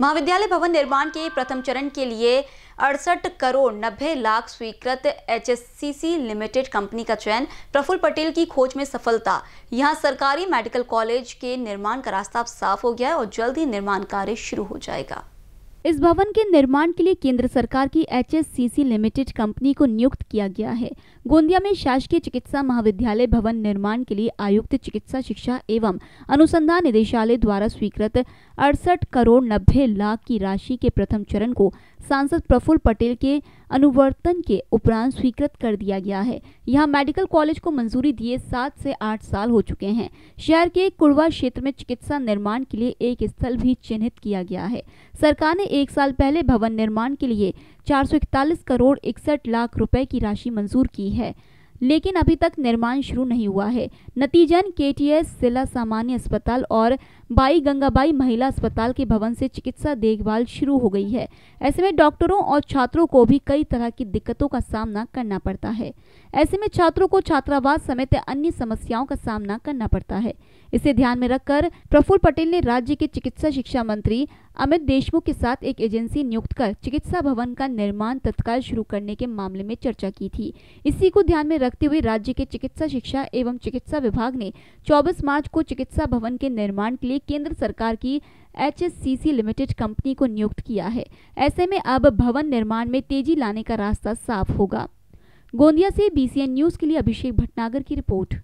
महाविद्यालय भवन निर्माण के प्रथम चरण के लिए अड़सठ करोड़ नब्बे लाख स्वीकृत एचएससीसी लिमिटेड कंपनी का चयन प्रफुल्ल पटेल की खोज में सफलता यहां सरकारी मेडिकल कॉलेज के निर्माण का रास्ता साफ हो गया है और जल्द ही निर्माण कार्य शुरू हो जाएगा इस भवन के निर्माण के लिए केंद्र सरकार की एच लिमिटेड कंपनी को नियुक्त किया गया है गोंदिया में शासकीय चिकित्सा महाविद्यालय भवन निर्माण के लिए आयुक्त चिकित्सा शिक्षा एवं अनुसंधान निदेशालय द्वारा स्वीकृत अड़सठ करोड़ नब्बे लाख की राशि के प्रथम चरण को सांसद प्रफुल्ल पटेल के अनुवर्तन के उपरांत स्वीकृत कर दिया गया है यहाँ मेडिकल कॉलेज को मंजूरी दिए सात से आठ साल हो चुके हैं शहर के कुड़वा क्षेत्र में चिकित्सा निर्माण के लिए एक स्थल भी चिन्हित किया गया है सरकार ने एक साल पहले भवन निर्माण के लिए चार करोड़ इकसठ लाख रुपए की राशि मंजूर की है लेकिन अभी तक निर्माण शुरू नहीं हुआ है नतीजन के टी एस जिला सामान्य अस्पताल और बाई गंगाबाई महिला अस्पताल के भवन से चिकित्सा देखभाल शुरू हो गई है ऐसे में डॉक्टरों और छात्रों को भी कई तरह की दिक्कतों का सामना करना पड़ता है ऐसे में छात्रों को छात्रावास समेत अन्य समस्याओं का सामना करना पड़ता है इसे ध्यान में रखकर प्रफुल्ल पटेल ने राज्य के चिकित्सा शिक्षा मंत्री अमित देशमुख के साथ एक एजेंसी नियुक्त कर चिकित्सा भवन का निर्माण तत्काल शुरू करने के मामले में चर्चा की थी इसी को ध्यान में रखते हुए राज्य के चिकित्सा शिक्षा एवं चिकित्सा विभाग ने 24 मार्च को चिकित्सा भवन के निर्माण के लिए केंद्र सरकार की एच लिमिटेड कंपनी को नियुक्त किया है ऐसे में अब भवन निर्माण में तेजी लाने का रास्ता साफ होगा गोंदिया से बीसीएन न्यूज के लिए अभिषेक भटनागर की रिपोर्ट